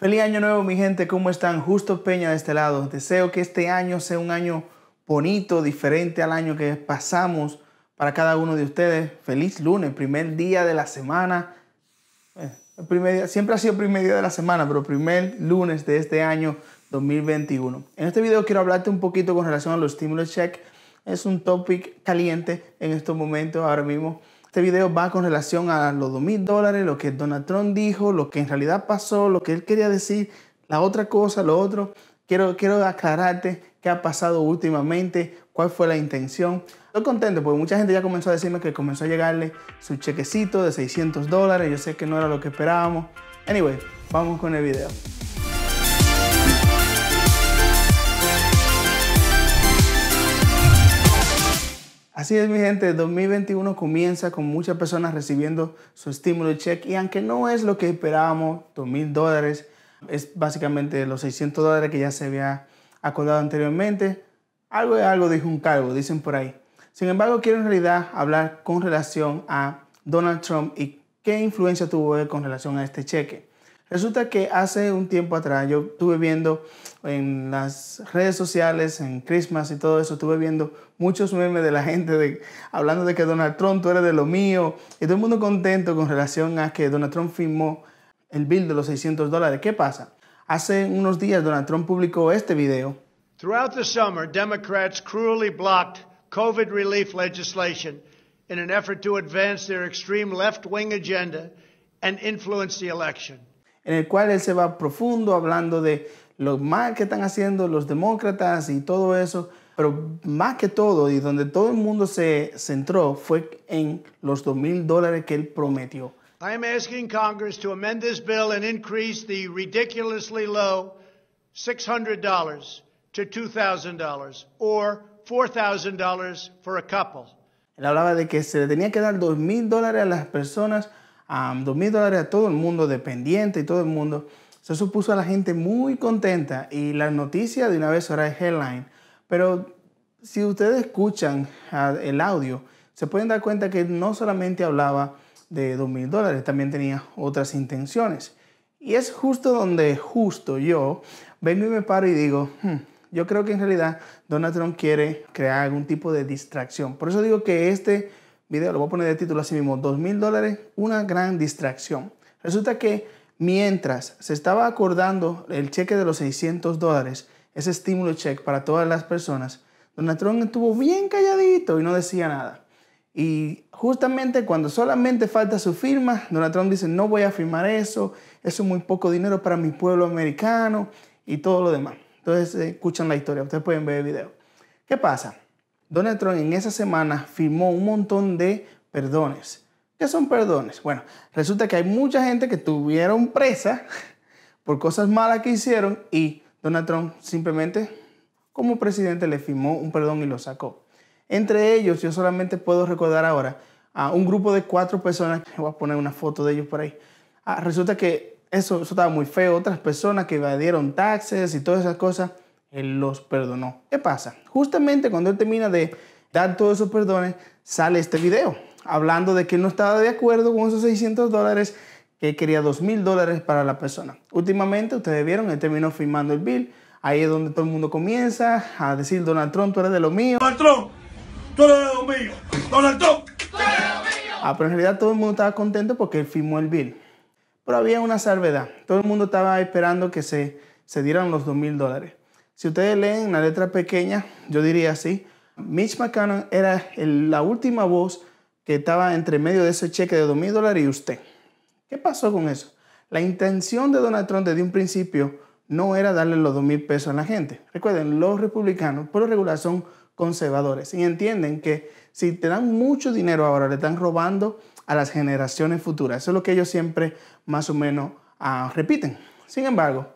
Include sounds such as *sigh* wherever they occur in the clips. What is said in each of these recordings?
Feliz año nuevo mi gente, ¿cómo están? Justo Peña de este lado. Deseo que este año sea un año bonito, diferente al año que pasamos para cada uno de ustedes. Feliz lunes, primer día de la semana. Eh, siempre ha sido primer día de la semana, pero primer lunes de este año 2021. En este video quiero hablarte un poquito con relación a los stimulus check. Es un topic caliente en estos momentos ahora mismo este video va con relación a los 2.000 dólares, lo que Donald Trump dijo, lo que en realidad pasó, lo que él quería decir, la otra cosa, lo otro. Quiero, quiero aclararte qué ha pasado últimamente, cuál fue la intención. Estoy contento porque mucha gente ya comenzó a decirme que comenzó a llegarle su chequecito de 600 dólares. Yo sé que no era lo que esperábamos. Anyway, vamos con el video. Así es, mi gente, 2021 comienza con muchas personas recibiendo su estímulo cheque y aunque no es lo que esperábamos, 2.000 dólares, es básicamente los 600 dólares que ya se había acordado anteriormente, algo de algo dijo un cargo, dicen por ahí. Sin embargo, quiero en realidad hablar con relación a Donald Trump y qué influencia tuvo él con relación a este cheque. Resulta que hace un tiempo atrás yo estuve viendo en las redes sociales, en Christmas y todo eso, estuve viendo muchos memes de la gente hablando de que Donald Trump, tú eres de lo mío, y todo el mundo contento con relación a que Donald Trump firmó el bill de los 600 dólares. ¿Qué pasa? Hace unos días Donald Trump publicó este video. Throughout the summer, Democrats cruelly blocked COVID relief legislation in an effort to advance their extreme left-wing agenda and influence the election en el cual él se va profundo hablando de lo mal que están haciendo los demócratas y todo eso, pero más que todo, y donde todo el mundo se centró, fue en los dos mil dólares que él prometió. Él hablaba de que se le tenía que dar dos mil dólares a las personas dos mil dólares a todo el mundo, dependiente y todo el mundo. se supuso a la gente muy contenta y la noticia de una vez ahora es headline. Pero si ustedes escuchan ah, el audio, se pueden dar cuenta que no solamente hablaba de dos mil dólares, también tenía otras intenciones. Y es justo donde justo yo vengo y me paro y digo, hmm, yo creo que en realidad Donald Trump quiere crear algún tipo de distracción. Por eso digo que este video, lo voy a poner de título así mismo, dos mil dólares, una gran distracción. Resulta que mientras se estaba acordando el cheque de los 600 dólares, ese estímulo check para todas las personas, Donald Trump estuvo bien calladito y no decía nada. Y justamente cuando solamente falta su firma, Donald Trump dice, no voy a firmar eso, eso es muy poco dinero para mi pueblo americano y todo lo demás. Entonces eh, escuchan la historia, ustedes pueden ver el video. ¿Qué pasa? Donald Trump en esa semana firmó un montón de perdones. ¿Qué son perdones? Bueno, resulta que hay mucha gente que tuvieron presa *laughs* por cosas malas que hicieron y Donald Trump simplemente como presidente le firmó un perdón y lo sacó. Entre ellos, yo solamente puedo recordar ahora a un grupo de cuatro personas, *laughs* voy a poner una foto de ellos por ahí. Ah, resulta que eso, eso estaba muy feo, otras personas que evadieron taxes y todas esas cosas. Él los perdonó. ¿Qué pasa? Justamente cuando Él termina de dar todos esos perdones, sale este video hablando de que Él no estaba de acuerdo con esos 600 dólares, que quería 2000 mil dólares para la persona. Últimamente, ustedes vieron, Él terminó firmando el bill. Ahí es donde todo el mundo comienza a decir, Donald Trump, tú eres de lo mío. Donald Trump, tú eres de lo mío. Donald Trump, tú eres de lo mío. Ah, pero en realidad todo el mundo estaba contento porque él firmó el bill. Pero había una salvedad. Todo el mundo estaba esperando que se, se dieran los 2000 mil dólares. Si ustedes leen la letra pequeña, yo diría así, Mitch McConnell era la última voz que estaba entre medio de ese cheque de 2 mil dólares y usted. ¿Qué pasó con eso? La intención de Donald Trump desde un principio no era darle los 2 mil pesos a la gente. Recuerden, los republicanos por lo regular son conservadores y entienden que si te dan mucho dinero ahora, le están robando a las generaciones futuras. Eso es lo que ellos siempre más o menos ah, repiten. Sin embargo,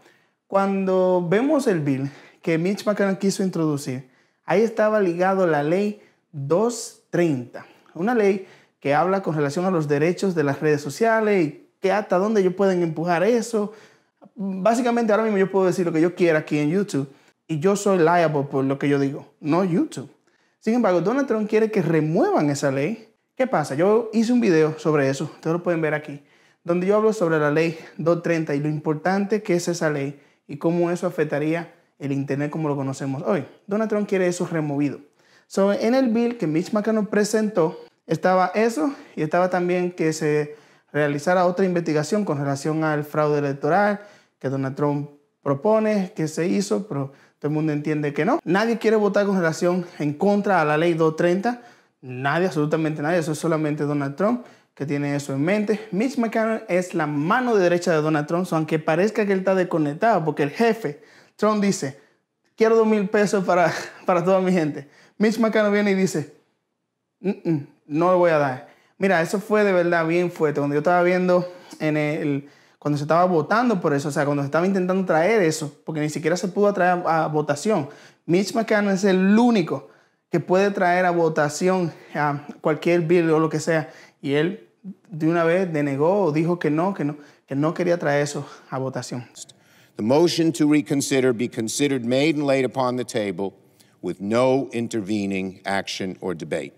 cuando vemos el bill que Mitch McConnell quiso introducir, ahí estaba ligado la ley 230, una ley que habla con relación a los derechos de las redes sociales y que hasta dónde ellos pueden empujar eso. Básicamente ahora mismo yo puedo decir lo que yo quiera aquí en YouTube y yo soy liable por lo que yo digo, no YouTube. Sin embargo, Donald Trump quiere que remuevan esa ley. ¿Qué pasa? Yo hice un video sobre eso, ustedes lo pueden ver aquí, donde yo hablo sobre la ley 230 y lo importante que es esa ley y cómo eso afectaría el Internet como lo conocemos hoy. Donald Trump quiere eso removido. So, en el bill que Mitch McConnell presentó estaba eso y estaba también que se realizara otra investigación con relación al fraude electoral que Donald Trump propone, que se hizo, pero todo el mundo entiende que no. Nadie quiere votar con relación en contra a la ley 230. Nadie, absolutamente nadie. Eso es solamente Donald Trump que tiene eso en mente. Mitch McConnell es la mano de derecha de Donald Trump, aunque parezca que él está desconectado, porque el jefe Trump dice, quiero dos mil pesos para, *laughs* para toda mi gente. Mitch McConnell viene y dice, no lo voy a dar. Mira, eso fue de verdad bien fuerte. Cuando yo estaba viendo en el, cuando se estaba votando por eso, o sea, cuando se estaba intentando traer eso, porque ni siquiera se pudo traer a, votación. Mitch McConnell es el único que puede traer a votación a cualquier bill o lo que sea. Y él de una vez denegó o dijo que no, que no, que no quería traer eso a votación. the motion to reconsider be considered made and laid upon the table with no intervening action or debate.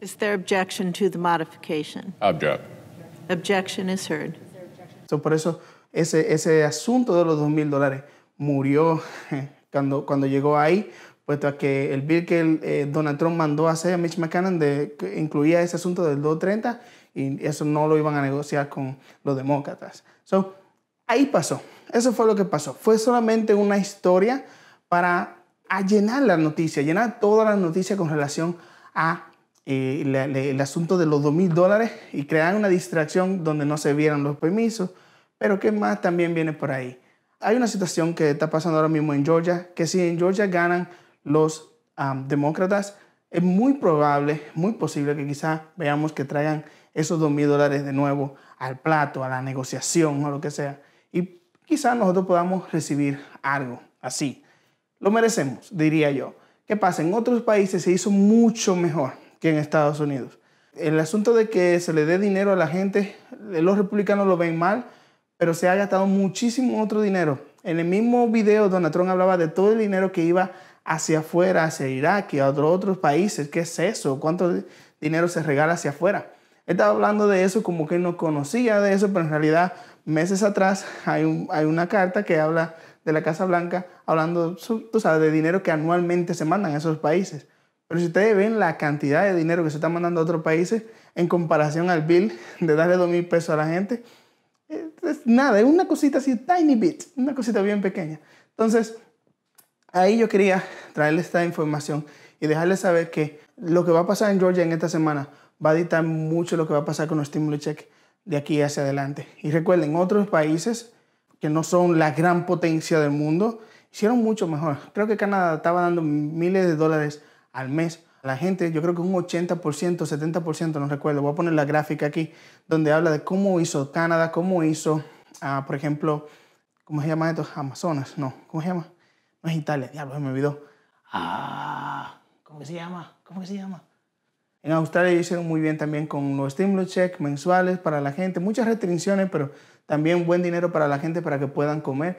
Is there objection to the modification? Object. Objection is heard. So por eso ese, ese asunto de los dos mil dólares murió *laughs* cuando, cuando llegó ahí, puesto a que el bill que el, eh, Donald Trump mandó a hacer a Mitch McConnell de, incluía ese asunto del 230 y eso no lo iban a negociar con los demócratas. So, ahí pasó. Eso fue lo que pasó. Fue solamente una historia para llenar la noticia, llenar todas las noticias con relación a eh, el asunto de los 2 mil dólares y crear una distracción donde no se vieran los permisos. Pero ¿qué más también viene por ahí? Hay una situación que está pasando ahora mismo en Georgia, que si en Georgia ganan los demócratas, es muy probable, muy posible que quizá veamos que traigan esos dos mil dólares de nuevo al plato, a la negociación o lo que sea. Y quizás nosotros podamos recibir algo así. Lo merecemos, diría yo. ¿Qué pasa? En otros países se hizo mucho mejor que en Estados Unidos. El asunto de que se le dé dinero a la gente, eh, los republicanos lo ven mal, pero se ha gastado muchísimo otro dinero. En el mismo video Donald Trump hablaba de todo el dinero que iba hacia afuera, hacia Irak y a otros, otros países. ¿Qué es eso? ¿Cuánto dinero se regala hacia afuera? estaba hablando de eso como que no conocía de eso, pero en realidad meses atrás hay, una carta que habla de la Casa Blanca hablando de dinero que anualmente se mandan a esos países. Pero si ustedes ven la cantidad de dinero que se está mandando a otros países en comparación al bill de darle dos mil pesos a la gente, eh, es nada, es una cosita así, tiny bit, una cosita bien pequeña. Entonces, ahí yo quería traerles esta información y dejarles saber que lo que va a pasar en Georgia en esta semana va a dictar mucho lo que va a pasar con los stimulus check de aquí hacia adelante. Y recuerden, otros países que no son la gran potencia del mundo hicieron mucho mejor. Creo que Canadá estaba dando miles de dólares al mes a la gente, yo creo que un 80%, 70%, no recuerdo, voy a poner la gráfica aquí, donde habla de cómo hizo Canadá, cómo hizo, ah, por ejemplo, ¿cómo se llama esto? Amazonas, no, ¿cómo se llama? No es Italia, diablo, pues, me olvidó. Ah, ¿cómo se llama? ¿Cómo se llama? En Australia hicieron muy bien también con los stimulus checks mensuales para la gente, muchas restricciones, pero también buen dinero para la gente para que puedan comer.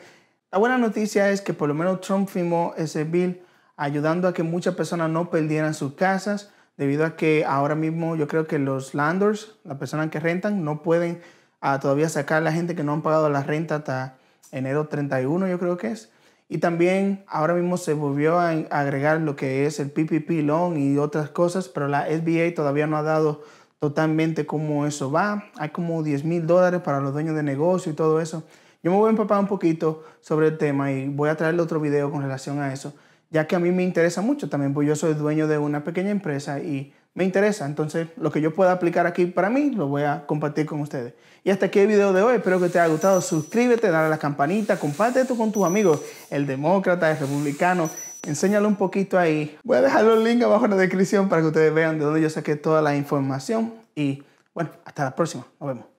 La buena noticia es que por lo menos Trump firmó ese bill ayudando a que muchas personas no perdieran sus casas, debido a que ahora mismo yo creo que los landlords, las personas que rentan, no pueden ah, todavía sacar a la gente que no han pagado la renta hasta enero 31, yo creo que es. Y también ahora mismo se volvió a agregar lo que es el PPP loan y otras cosas, pero la SBA todavía no ha dado totalmente cómo eso va. Hay como 10 mil dólares para los dueños de negocio y todo eso. Yo me voy a empapar un poquito sobre el tema y voy a traerle otro video con relación a eso, ya que a mí me interesa mucho también, pues yo soy dueño de una pequeña empresa y me interesa. Entonces, lo que yo pueda aplicar aquí para mí, lo voy a compartir con ustedes. Y hasta aquí el video de hoy. Espero que te haya gustado. Suscríbete, dale a la campanita, comparte esto con tus amigos, el demócrata, el republicano. Enséñalo un poquito ahí. Voy a dejar los links abajo en la descripción para que ustedes vean de dónde yo saqué toda la información. Y bueno, hasta la próxima. Nos vemos.